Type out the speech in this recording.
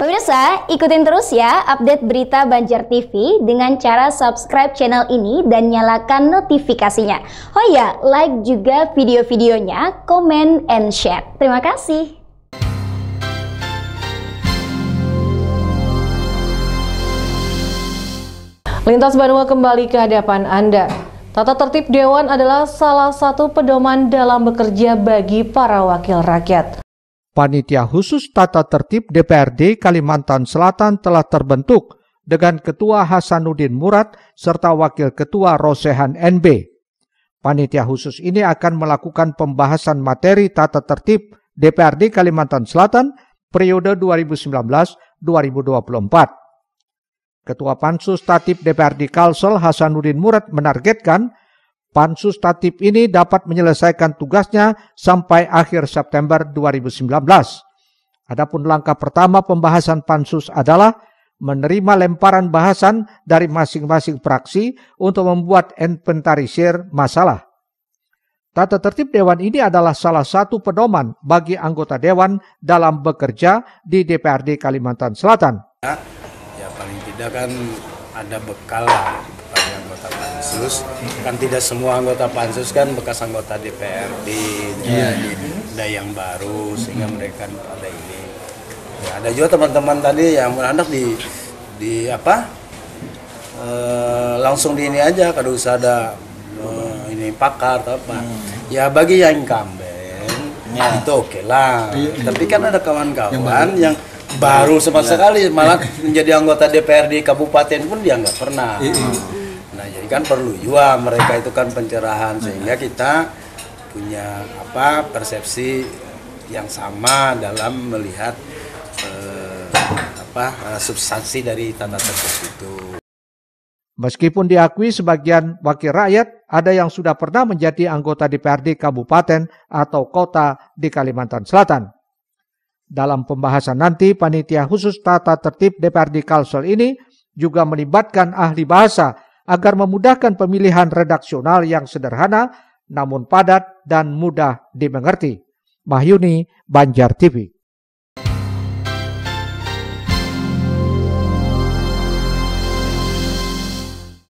Pemirsa, ikutin terus ya update berita Banjar TV dengan cara subscribe channel ini dan nyalakan notifikasinya. Oh ya, like juga video-videonya, comment, and share. Terima kasih. Lintas Banua kembali ke hadapan Anda. Tata tertib Dewan adalah salah satu pedoman dalam bekerja bagi para wakil rakyat. Panitia khusus tata tertib DPRD Kalimantan Selatan telah terbentuk dengan Ketua Hasanuddin Murad serta Wakil Ketua Rosehan NB. Panitia khusus ini akan melakukan pembahasan materi tata tertib DPRD Kalimantan Selatan periode 2019-2024. Ketua Pansus Tatip DPRD Kalsel Hasanuddin Murad menargetkan Pansus Tatip ini dapat menyelesaikan tugasnya sampai akhir September 2019. Adapun langkah pertama pembahasan pansus adalah menerima lemparan bahasan dari masing-masing fraksi untuk membuat inventarisir masalah. Tata tertib dewan ini adalah salah satu pedoman bagi anggota dewan dalam bekerja di DPRD Kalimantan Selatan. Ya, ya paling tidak kan ada bekal kami anggota pansus kan tidak semua anggota pansus kan bekas anggota DPRD iya, iya. ada yang baru sehingga mereka ada ini ya, ada juga teman-teman tadi yang anak di di apa e, langsung di ini aja kalau usah ada e, ini pakar atau apa hmm. ya bagi yang incumbent ya. itu oke okay lah iya. tapi kan ada kawan-kawan yang, yang baru sama ya. sekali iya. malah menjadi anggota DPRD kabupaten pun dia nggak pernah iya, iya. nah jadi kan perlu juga mereka itu kan pencerahan sehingga kita punya apa persepsi yang sama dalam melihat eh, apa substansi dari tanda tertib itu Meskipun diakui sebagian wakil rakyat, ada yang sudah pernah menjadi anggota DPRD kabupaten atau kota di Kalimantan Selatan. Dalam pembahasan nanti, panitia khusus tata tertib DPRD Kalsel ini juga melibatkan ahli bahasa agar memudahkan pemilihan redaksional yang sederhana namun padat dan mudah dimengerti. Mahyuni, Banjar TV.